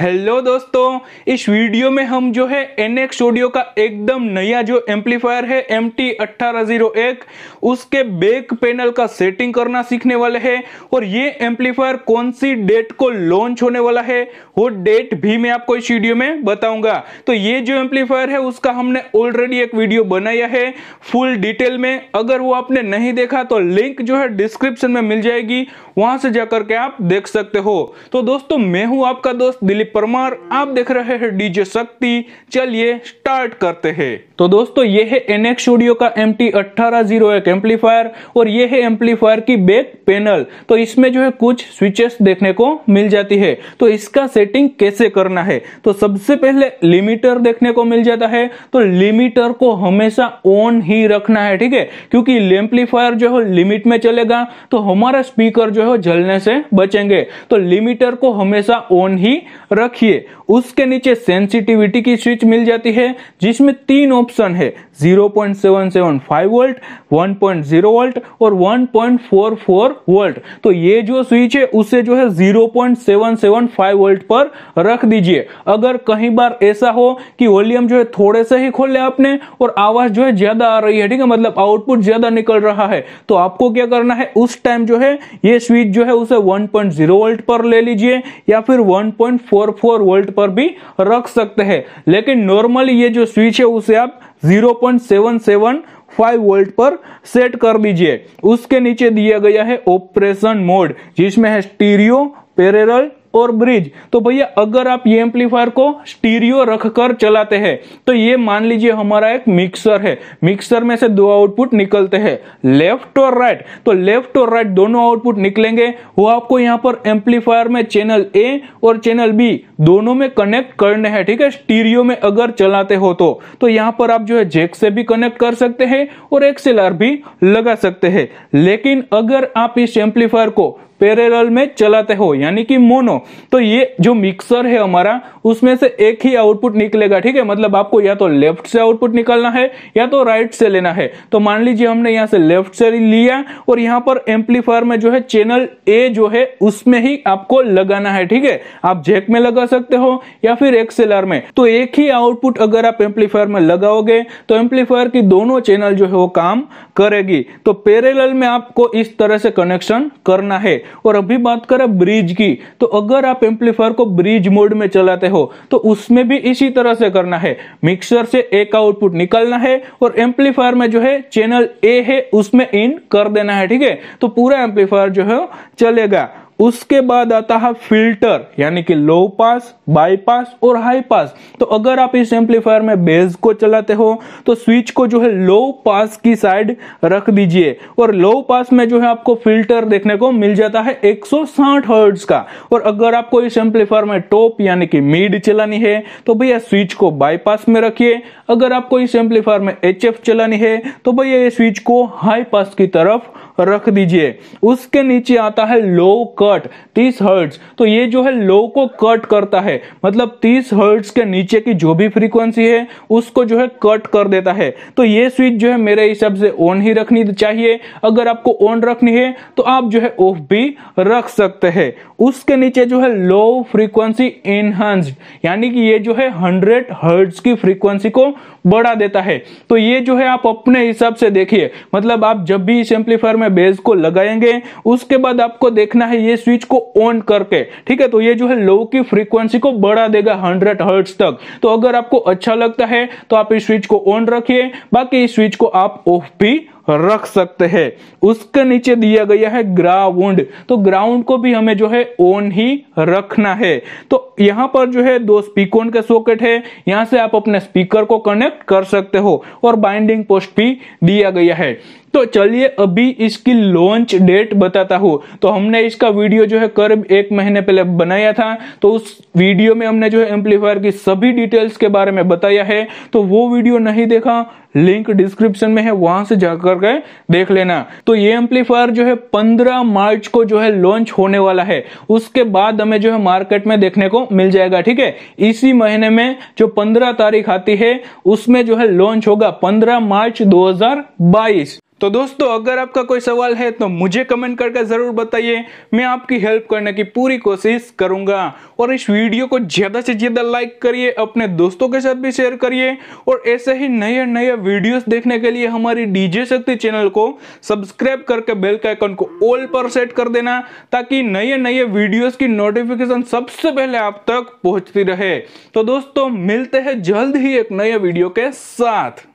hello दोस्तों इस video में हम जो है एन एक्स ऑडियो का एकदम नया जो एम्पलीफायर है एम टी उसके बैक पैनल का सेटिंग करना सीखने वाले हैं और ये एम्पलीफायर कौन सी डेट को लॉन्च होने वाला है वो डेट भी मैं आपको इस वीडियो में बताऊंगा तो ये जो एम्पलीफायर है उसका हमने ऑलरेडी एक वीडियो बनाया है फुल डिटेल में अगर वो आपने नहीं देखा तो लिंक जो है डिस्क्रिप्शन में मिल जाएगी वहां से जाकर के आप देख सकते हो तो दोस्तों मैं हूं आपका दोस्त दिलीप परमार आप देख रहे हैं डीजे शक्ति चलिए स्टार्ट करते हैं तो दोस्तों ये है एनएक्स स्टूडियो का एम टी एम्पलीफायर और ये है एम्पलीफायर की बैक पैनल तो इसमें जो है कुछ स्विचेस देखने को मिल जाती है तो इसका सेटिंग कैसे करना है तो सबसे पहले लिमिटर देखने को मिल जाता है तो लिमिटर को हमेशा ऑन ही रखना है ठीक है क्योंकि एम्पलीफायर जो है लिमिट में चलेगा तो हमारा स्पीकर जो है जलने से बचेंगे तो लिमिटर को हमेशा ऑन ही रखिए उसके नीचे सेंसिटिविटी की स्विच मिल जाती है जिसमें तीन ऑप्शन है 0.775 point seven seven five volt one point zero volt और one point four four volt तो ये जो स्विच है उसे जो है zero point seven seven five volt पर रख दीजिए अगर कहीं बार ऐसा हो कि वॉल्यूम जो है थोड़े से ही खोल खोले आपने और आवाज जो है ज्यादा आ रही है ठीक है मतलब आउटपुट ज्यादा निकल रहा है तो आपको क्या करना है उस टाइम जो है ये स्विच जो है उसे 1.0 वोल्ट पर ले लीजिए या फिर 1.4 और फोर वोल्ट पर भी रख सकते हैं लेकिन नॉर्मली ये जो स्विच है उसे आप zero point seven seven 5 volt पर सेट कर दीजिए उसके नीचे दिया गया है ऑपरेशन मोड जिसमें है स्टीरियो पेरेरल और ब्रिज तो भैया अगर आप ये एम्पलीफायर को स्टीरियो रख कर चलाते हैं तो ये मान लीजिए हमारा एक मिक्सर है मिक्सर में से दो आउटपुट निकलते हैं लेफ्ट और राइट तो लेफ्ट और राइट दोनों आउटपुट निकलेंगे वो आपको यहाँ पर एम्पलीफायर में चैनल ए और चैनल बी दोनों में कनेक्ट करने हैं ठीक है स्टीरियो में अगर चलाते हो तो, तो यहाँ पर आप जो है जेक से भी कनेक्ट कर सकते हैं और एक्सेलर भी लगा सकते हैं लेकिन अगर आप इस एम्पलीफायर को पेरेलल में चलाते हो यानी कि मोनो तो ये जो मिक्सर है हमारा उसमें से एक ही आउटपुट निकलेगा ठीक है मतलब आपको या तो लेफ्ट से आउटपुट निकालना है या तो राइट से लेना है तो मान लीजिए हमने यहाँ से लेफ्ट से लिया और यहाँ पर एम्पलीफायर में जो है चैनल ए जो है उसमें ही आपको लगाना है ठीक है आप जेक में लगा सकते हो या फिर एक्सेलर में तो एक ही आउटपुट अगर आप एम्पलीफायर में लगाओगे तो एम्पलीफायर की दोनों चैनल जो है वो काम करेगी तो पेरेलल में आपको इस तरह से कनेक्शन करना है और अभी बात करें ब्रिज की तो अगर आप एम्पलीफायर को ब्रिज मोड में चलाते हो तो उसमें भी इसी तरह से करना है मिक्सर से एक आउटपुट निकालना है और एम्पलीफायर में जो है चैनल ए है उसमें इन कर देना है ठीक है तो पूरा एम्पलीफायर जो है चलेगा उसके बाद आता है फिल्टर यानी कि लो पास बाईपास और हाई पास तो अगर आप इस एम्पलीफायर में बेस को चलाते हो तो स्विच को जो है लो पास की साइड रख दीजिए और लो पास में जो है आपको फिल्टर देखने को मिल जाता है 160 हर्ट्ज का और अगर आपको इस एम्पलीफायर में टॉप यानी कि मिड चलानी है तो भैया स्विच को बाईपास में रखिए अगर आपको इस एम्पलीफायर में एच चलानी है तो भैया ये स्विच को हाई पास की तरफ रख दीजिए उसके नीचे आता है लो कट तीस हर्ट्ज तो ये जो है लो को कट करता है मतलब तीस हर्ट्ज के नीचे की जो भी फ्रीक्वेंसी है उसको जो है कट कर देता है तो ये स्विच जो है मेरे हिसाब से ऑन ही रखनी चाहिए अगर आपको ऑन रखनी है तो आप जो है ऑफ भी रख सकते हैं उसके नीचे जो है लो फ्रीक्वेंसी एनहांस्ड यानी कि ये जो है हंड्रेड हर्ट्स की फ्रीक्वेंसी को बढ़ा देता है तो ये जो है आप अपने हिसाब से देखिए मतलब आप जब भी इस एम्पलीफायर में में बेस को लगाएंगे उसके बाद आपको देखना है ये स्विच को ऑन करके ठीक है तो ये जो है लो की फ्रीक्वेंसी को बढ़ा देगा हंड्रेड हर्ट्स तक तो अगर आपको अच्छा लगता है तो आप इस स्विच को ऑन रखिए बाकी इस स्विच को आप ऑफ भी रख सकते हैं उसके नीचे दिया गया है ग्राउंड तो ग्राउंड को भी हमें जो है ऑन ही रखना है तो यहाँ पर जो है दो स्पीकोन के सॉकेट है यहाँ से आप अपने स्पीकर को कनेक्ट कर सकते हो और बाइंडिंग पोस्ट भी दिया गया है तो चलिए अभी इसकी लॉन्च डेट बताता हूँ तो हमने इसका वीडियो जो है करीब एक महीने पहले बनाया था तो उस वीडियो में हमने जो है एम्पलीफायर की सभी डिटेल्स के बारे में बताया है तो वो वीडियो नहीं देखा लिंक डिस्क्रिप्शन में है वहां से जाकर के देख लेना तो ये एम्पलीफायर जो है 15 मार्च को जो है लॉन्च होने वाला है उसके बाद हमें जो है मार्केट में देखने को मिल जाएगा ठीक है इसी महीने में जो 15 तारीख आती है उसमें जो है लॉन्च होगा 15 मार्च 2022 तो दोस्तों अगर आपका कोई सवाल है तो मुझे कमेंट करके ज़रूर बताइए मैं आपकी हेल्प करने की पूरी कोशिश करूंगा और इस वीडियो को ज़्यादा से ज़्यादा लाइक करिए अपने दोस्तों के साथ भी शेयर करिए और ऐसे ही नए नए वीडियोस देखने के लिए हमारी डीजे शक्ति चैनल को सब्सक्राइब करके बेल के आइकन को ऑल पर सेट कर देना ताकि नए नए वीडियोज की नोटिफिकेशन सबसे पहले आप तक पहुंचती रहे तो दोस्तों मिलते हैं जल्द ही एक नए वीडियो के साथ